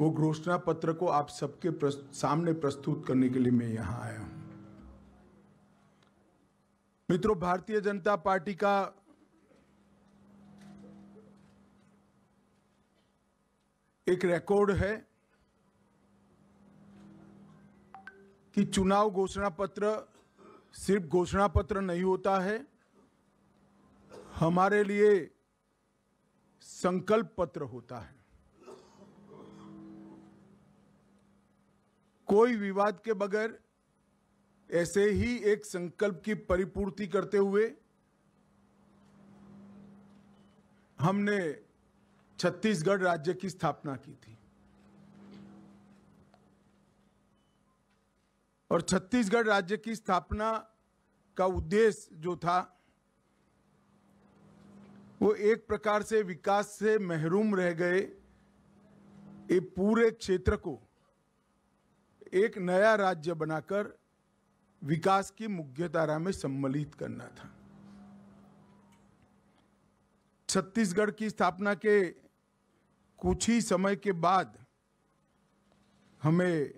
वो घोषणा पत्र को आप सबके प्रस्त, सामने प्रस्तुत करने के लिए मैं यहां आया हूं मित्रों भारतीय जनता पार्टी का एक रिकॉर्ड है कि चुनाव घोषणा पत्र सिर्फ घोषणा पत्र नहीं होता है हमारे लिए संकल्प पत्र होता है कोई विवाद के बगैर ऐसे ही एक संकल्प की परिपूर्ति करते हुए हमने छत्तीसगढ़ राज्य की स्थापना की थी और छत्तीसगढ़ राज्य की स्थापना का उद्देश्य जो था वो एक प्रकार से विकास से महरूम रह गए ये पूरे क्षेत्र को एक नया राज्य बनाकर विकास की मुख्य धारा में सम्मिलित करना था छत्तीसगढ़ की स्थापना के कुछ ही समय के बाद हमें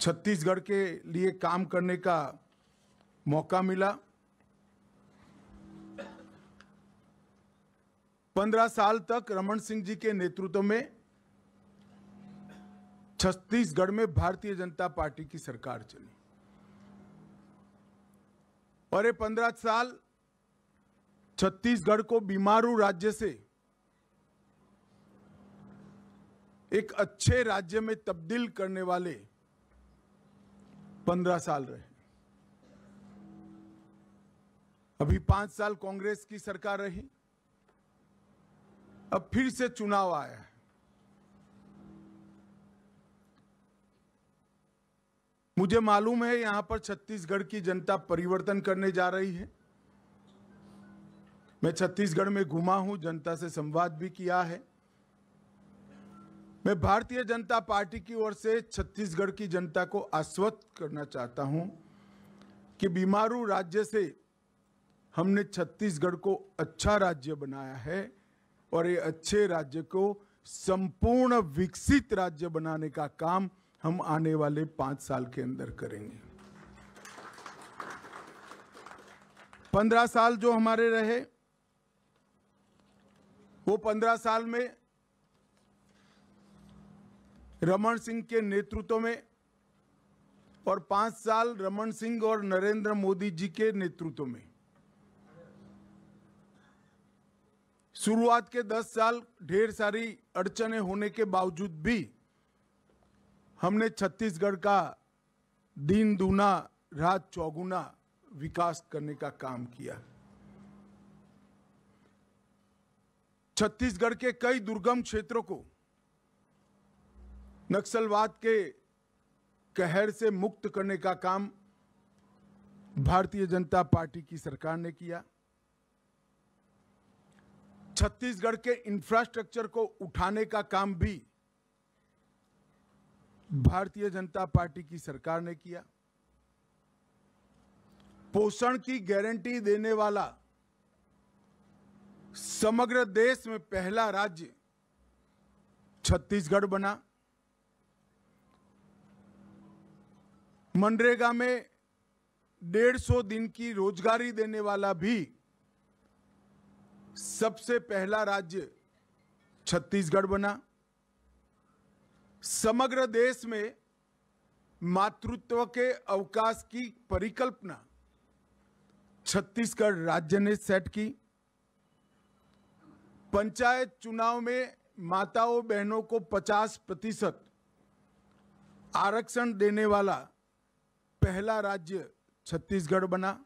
छत्तीसगढ़ के लिए काम करने का मौका मिला पंद्रह साल तक रमन सिंह जी के नेतृत्व में छत्तीसगढ़ में भारतीय जनता पार्टी की सरकार चली और ये पंद्रह साल छत्तीसगढ़ को बीमारू राज्य से एक अच्छे राज्य में तब्दील करने वाले पंद्रह साल रहे अभी पांच साल कांग्रेस की सरकार रही अब फिर से चुनाव आया है मुझे मालूम है यहां पर छत्तीसगढ़ की जनता परिवर्तन करने जा रही है मैं छत्तीसगढ़ में घुमा हूं जनता से संवाद भी किया है मैं भारतीय जनता पार्टी की ओर से छत्तीसगढ़ की जनता को आश्वस्त करना चाहता हूं कि बीमारू राज्य से हमने छत्तीसगढ़ को अच्छा राज्य बनाया है और ये अच्छे राज्य को संपूर्ण विकसित राज्य बनाने का काम हम आने वाले पांच साल के अंदर करेंगे पंद्रह साल जो हमारे रहे वो पंद्रह साल में रमन सिंह के नेतृत्व में और पांच साल रमन सिंह और नरेंद्र मोदी जी के नेतृत्व में शुरुआत के दस साल ढेर सारी अड़चने होने के बावजूद भी हमने छत्तीसगढ़ का दिन दूना रात चौगुना विकास करने का काम किया छत्तीसगढ़ के कई दुर्गम क्षेत्रों को नक्सलवाद के कहर से मुक्त करने का काम भारतीय जनता पार्टी की सरकार ने किया छत्तीसगढ़ के इंफ्रास्ट्रक्चर को उठाने का काम भी भारतीय जनता पार्टी की सरकार ने किया पोषण की गारंटी देने वाला समग्र देश में पहला राज्य छत्तीसगढ़ बना मनरेगा में डेढ़ सौ दिन की रोजगारी देने वाला भी सबसे पहला राज्य छत्तीसगढ़ बना समग्र देश में मातृत्व के अवकाश की परिकल्पना छत्तीसगढ़ राज्य ने सेट की पंचायत चुनाव में माताओं बहनों को 50 प्रतिशत आरक्षण देने वाला पहला राज्य छत्तीसगढ़ बना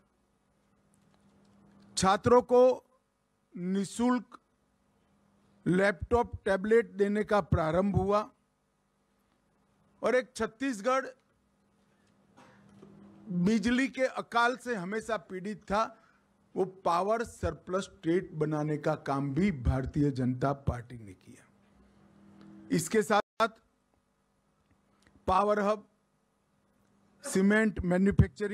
छात्रों को निशुल्क लैपटॉप टैबलेट देने का प्रारंभ हुआ और एक छत्तीसगढ़ बिजली के अकाल से हमेशा पीड़ित था वो पावर सरप्लस स्टेट बनाने का काम भी भारतीय जनता पार्टी ने किया इसके साथ साथ पावर हब सीमेंट मैन्युफैक्चरिंग